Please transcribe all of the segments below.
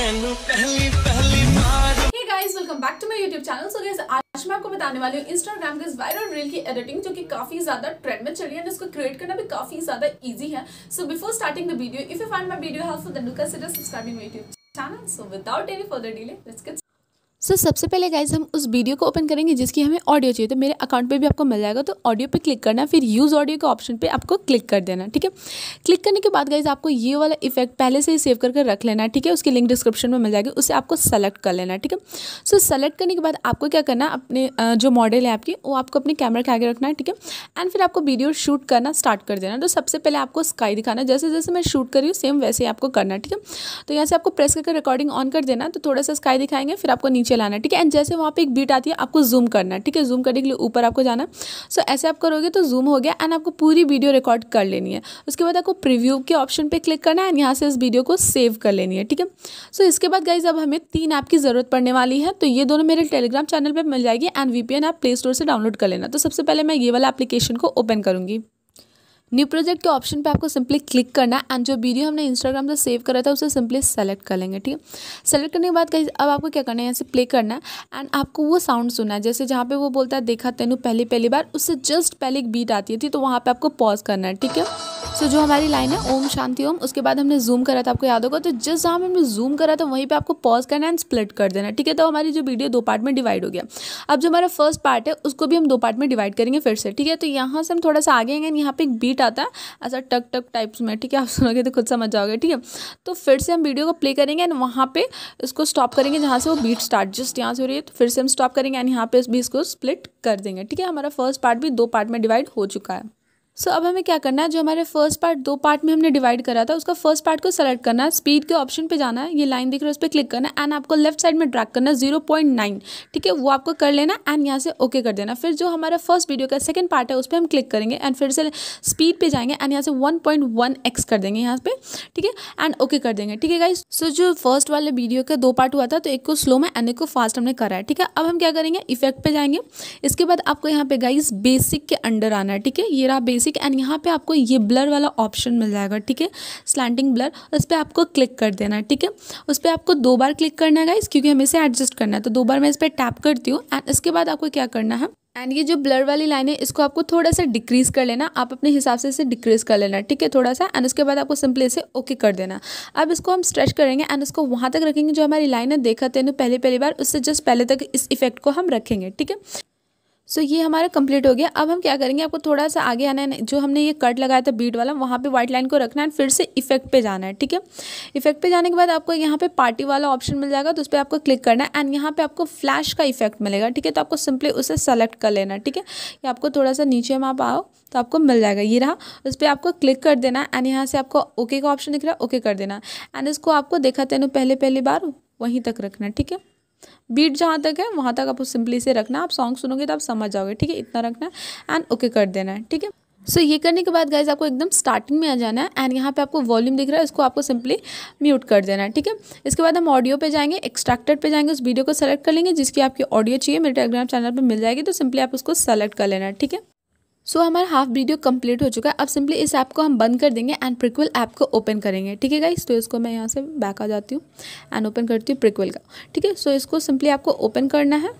तेनू back to my YouTube आज मैं आपको बताने वाली हूँ इंस्टाग्राम के वायरल रील की एडिटिंग जो कि काफी ज्यादा ट्रेंड में चल रही है जिसको क्रिएट करना भी काफी ज्यादा इजी है so before starting the video if you find my video helpful then do consider subscribing my YouTube channel so without any further delay let's get so so, सबसे पहले गाइज हम उस वीडियो को ओपन करेंगे जिसकी हमें audio चाहिए तो मेरे अकाउंट पे भी आपको मिल जाएगा तो ऑडियो पे क्लिक करना फिर यूज़ ऑडियो के ऑप्शन पे आपको क्लिक कर देना ठीक है क्लिक करने के बाद गाइज आपको ये वाला इफेक्ट पहले से ही सेव करके कर रख लेना ठीक है उसकी लिंक डिस्क्रिप्शन में मिल जाएगी उसे आपको सेलेक्ट कर लेना ठीक है सो सेलेक्ट करने के बाद आपको क्या करना अपने जो मॉडल है आपकी वो आपको अपने कैमरा के आगे रखना है ठीक है एंड फिर आपको वीडियो शूट करना स्टार्ट कर देना तो सबसे पहले आपको स्काई दिखाना जैसे जैसे मैं शूट कर रही हूँ सेम वैसे ही आपको करना ठीक है तो यहाँ से आपको प्रेस करके रिकॉर्डिंग ऑन कर देना तो थोड़ा सा स्काई दिखाएंगे फिर आपको नीचे नीचे लाना है ठीक है एंड जैसे वहाँ पे एक बीट आती है आपको जूम करना है ठीक है जूम करने के लिए ऊपर आपको जाना सो so, ऐसे आप करोगे तो जूम हो गया एंड आपको पूरी वीडियो रिकॉर्ड कर लेनी है उसके बाद आपको प्रिव्यू के ऑप्शन पर क्लिक करना है एंड यहाँ से इस वीडियो को सेव कर लेनी है ठीक है सो इसके बाद गाइज अब हमें तीन ऐप की ज़रूरत पड़ने वाली है तो ये दोनों मेरे टेलीग्राम चैनल पर मिल जाएगी एंड वी आप प्ले स्टोर से डाउनलोड कर लेना तो सबसे पहले मैं ये वाला एप्लीकेशन को ओपन करूँगी न्यू प्रोजेक्ट के ऑप्शन पे आपको सिंपली क्लिक करना है एंड जो वीडियो हमने इंस्टाग्राम से सेव करा था उसे सिंपली सेलेक्ट कर लेंगे ठीक है सेलेक्ट करने के बाद कहीं अब आपको क्या करना है यहाँ से प्ले करना है एंड आपको वो साउंड सुना है जैसे जहाँ पे वो बोलता है देखा तेनू पहली पहली बार उससे जस्ट पहले एक बीट आती है थी तो वहाँ पर आपको पॉज करना है ठीक है सो so, जो हमारी लाइन है ओम शांति ओम उसके बाद हमने जूम करा था आपको याद होगा तो जिस जहाँ हमने जूम करा था वहीं पे आपको पॉज करना एंड स्प्लिट कर देना ठीक है तो हमारी जो वीडियो दो पार्ट में डिवाइड हो गया अब जो हमारा फर्स्ट पार्ट है उसको भी हम दो पार्ट में डिवाइड करेंगे फिर से ठीक है तो यहाँ से हम थोड़ा सा आगे एंड यहाँ पर एक बीट आता है ऐसा टक टक टाइप्स में ठीक है आप सुनोगे तो खुद समझ जाओगे ठीक है तो फिर से हम वीडियो को प्ले करेंगे एंड वहाँ पे इसको स्टॉप करेंगे जहाँ से वो बीट स्टार्ट जस्ट यहाँ से हो रही है तो फिर से हम स्टॉप करेंगे एंड यहाँ पे भी इसको स्प्लिट कर देंगे ठीक है हमारा फर्स्ट पार्ट भी दो पार्ट में डिवाइड हो चुका है सो so, अब हमें क्या करना है जो हमारे फर्स्ट पार्ट दो पार्ट में हमने डिवाइड करा था उसका फर्स्ट पार्ट को सेलेक्ट करना है स्पीड के ऑप्शन पे जाना है ये लाइन दिख रहा है उस पर क्लिक करना है एंड आपको लेफ्ट साइड में ड्रैग करना जीरो पॉइंट नाइन ठीक है वो आपको कर लेना एंड यहाँ से ओके okay कर देना फिर जो हमारा फर्स्ट वीडियो का सेकंड पार्ट है उस पर हम क्लिक करेंगे एंड फिर से स्पीड पर जाएंगे एंड यहाँ से वन पॉइंट वन एक्स कर देंगे यहाँ पे ठीक है एंड ओके कर देंगे ठीक है गाइज सो जो फर्स्ट वाले वीडियो का दो पार्ट हुआ था तो एक को स्लो में एंड एक को फास्ट हमने करा है ठीक है अब हम क्या करेंगे इफेक्ट पर जाएंगे इसके बाद आपको यहाँ पे गाइज बेसिक के अंडर आना है ठीक है ये रहा बेसिक बेसिक एंड यहाँ पे आपको ये ब्लर वाला ऑप्शन मिल जाएगा ठीक है स्लैंडिंग ब्लर उस पर आपको क्लिक कर देना है ठीक है उस पर आपको दो बार क्लिक करना है इस क्योंकि हमें इसे एडजस्ट करना है तो दो बार मैं इस पर टैप करती हूँ एंड इसके बाद आपको क्या करना है एंड ये जो ब्लर वाली लाइन है इसको आपको थोड़ा सा डिक्रीज कर लेना आप अपने हिसाब से इसे डिक्रीज कर लेना ठीक है थोड़ा सा एंड उसके बाद आपको सिंपली इसे ओके कर देना अब इसको हम स्ट्रेच करेंगे एंड उसको वहाँ तक रखेंगे जो हमारी लाइन है देखा तेनू पहले पहली बार उससे जस्ट पहले तक इस इफेक्ट को हम रखेंगे ठीक है सो ये हमारा कंप्लीट हो गया अब हम क्या करेंगे आपको थोड़ा सा आगे आना है जो हमने ये कट लगाया था बीट वाला वहाँ पे व्हाइट लाइन को रखना है फिर से इफेक्ट पे जाना है ठीक है इफेक्ट पे जाने के बाद आपको यहाँ पे पार्टी वाला ऑप्शन मिल जाएगा तो उस पर आपको क्लिक करना है एंड यहाँ पे आपको फ्लैश का इफेक्ट मिलेगा ठीक है तो आपको सिंपली उसे सेलेक्ट कर लेना ठीक है या आपको थोड़ा सा नीचे में आप आओ तो आपको मिल जाएगा ये रहा उस पर आपको क्लिक कर देना एंड यहाँ से आपको ओके का ऑप्शन दिख रहा है ओके कर देना एंड इसको आपको देखा तेनों पहले पहली बार वहीं तक रखना ठीक है बीट जहाँ तक है वहाँ तक आपको सिंपली से रखना आप सॉन्ग सुनोगे तो आप समझ जाओगे ठीक है इतना रखना है एंड ओके कर देना है ठीक है सो so, ये करने के बाद गाइज आपको एकदम स्टार्टिंग में आ जाना है एंड यहाँ पे आपको वॉल्यूम दिख रहा है उसको आपको सिंपली म्यूट कर देना है ठीक है इसके बाद हम ऑडियो पे जाएंगे एक्सट्रैक्टेड पे जाएंगे उस वीडियो को सेलेक्ट कर लेंगे जिसकी आपकी ऑडियो चाहिए मेरे टेलीग्राम चैनल पर मिल जाएगी तो सिंपली आप उसको सेलेक्ट कर लेना है ठीक है सो so, हमारा हाफ वीडियो कंप्लीट हो चुका है अब सिंपली इस ऐप को हम बंद कर देंगे एंड प्रिक्वल ऐप को ओपन करेंगे ठीक है गाइस तो इसको मैं यहाँ से बैक आ जाती हूँ एंड ओपन करती हूँ प्रिक्वल का ठीक है सो इसको सिंपली आपको ओपन करना है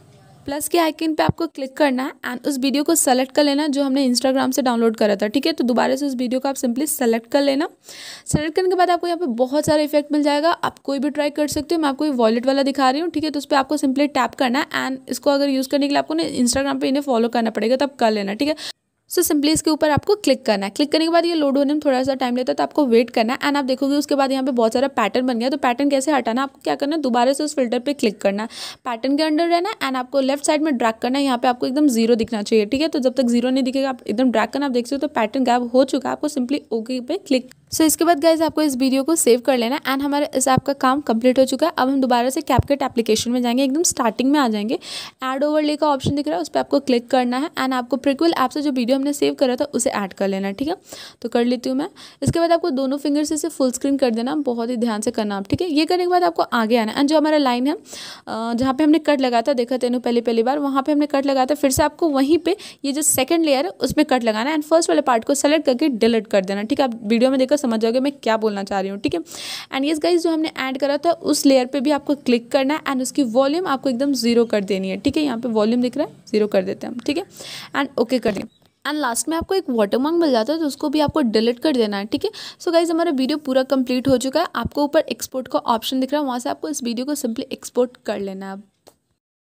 प्लस के आइकन पे आपको क्लिक करना है एंड उस वीडियो को सेलेक्ट कर लेना जो हमने इंस्टाग्राम से डाउनलोड करा था ठीक है तो दोबारा से उस वीडियो को आप सिंपली सेलेक्ट कर लेना सेलेक्ट करने के बाद आपको यहाँ पे बहुत सारा इफेक्ट मिल जाएगा आप कोई भी ट्राई कर सकते हो मैं आपको ये वॉलेट वाला दिखा रही हूँ ठीक है तो उस पर आपको सिंपली टैप करना है एंड इसको अगर यूज़ करने के लिए आपको ना इंस्टाग्राम पर इन्हें फॉलो करना पड़ेगा तब कर लेना ठीक है सो सिंपली इसके ऊपर आपको क्लिक करना है क्लिक करने के बाद ये लोड होने में थोड़ा सा टाइम लेता है तो आपको वेट करना है एंड आप देखोगे उसके बाद यहाँ पे बहुत सारा पैटर्न बन गया तो पैटर्न कैसे हटाना आपको क्या करना है दोबारा से उस फिल्टर पे क्लिक करना है पैटर्न के अंडर रहना एंड आपको लेफ्ट साइड में ड्रैक करना है यहाँ पे आपको एकदम जीरो दिखना चाहिए ठीक है तो जब तक जीरो नहीं दिखेगा आप एकदम ड्रैक करना आप देख सकते हो तो पैटर्न गायब हो चुका है आपको सिंपली ओके पे क्लिक सो so, इसके बाद गाइज आपको इस वीडियो को सेव कर लेना एंड हमारे इस ऐप का काम कंप्लीट हो चुका है अब हम दोबारा से कैपकेट एप्लीकेशन में जाएंगे एकदम स्टार्टिंग में आ जाएंगे ऐड ले का ऑप्शन दिख रहा है उस पर आपको क्लिक करना है एंड आपको प्रिक्वल ऐप से जो वीडियो हमने सेव करा था उसे ऐड कर लेना ठीक है तो कर लेती हूँ मैं इसके बाद आपको दोनों फिंगर से इसे फुल स्क्रीन कर देना बहुत ही ध्यान से करना आप ठीक है ये करने के बाद आपको आगे आना एंड जो हमारा लाइन है जहाँ पर हमने कट लगा था देखा तेनों पहली पहली बार वहाँ पर हमने कट लगा था फिर से आपको वहीं पर ये जो सेकंड लेयर है उसमें कट लगाना एंड फर्स्ट वाले पार्ट को सेलेक्ट करके डिलीट कर देना ठीक है आप वीडियो में देखा समझ जाओगे मैं क्या बोलना चाह रही हूँ ठीक है एंड येस गाइज जो हमने ऐड करा था उस लेयर पर भी आपको क्लिक करना है एंड उसकी वॉल्यूम आपको एकदम जीरो कर देनी है ठीक है यहाँ पर वॉल्यूम दिख रहा है जीरो कर देते हैं हम ठीक है एंड ओके कर दें एंड लास्ट में आपको एक वाटरमार्क मिल जाता है तो उसको भी आपको डिलीट कर देना है ठीक है सो गाइज हमारा वीडियो पूरा कंप्लीट हो चुका है आपको ऊपर एक्सपोर्ट का ऑप्शन दिख रहा है वहाँ से आपको इस वीडियो को सिंपली एक्सपोर्ट कर लेना है